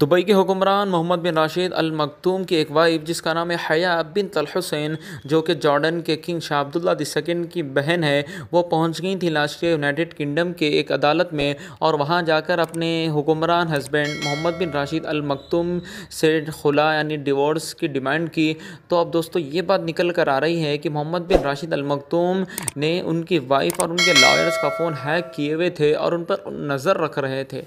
Dubai के हुक्मरान Mohammad bin Rashid Al मखतूम की एक वाइफ जिसका नाम है हया बिन तल हुसैन जो कि जॉर्डन के किंग शाह अब्दुल्ला सेकेंड की बहन है वो पहुंच गई थी लास्ट के यूनाइटेड किंगडम के एक अदालत में और वहां जाकर अपने हुक्मरान husband Mohammed bin Rashid Al Maktoum से खुला यानी डिवोर्स की डिमांड की तो अब दोस्तों ये बात निकल कर आ रही है कि मोहम्मद बिन राशिद अल मखतूम ने उनकी वाइफ और उनके लॉयर्स का फ़ोन हैक किए हुए थे और उन पर नज़र रख रहे थे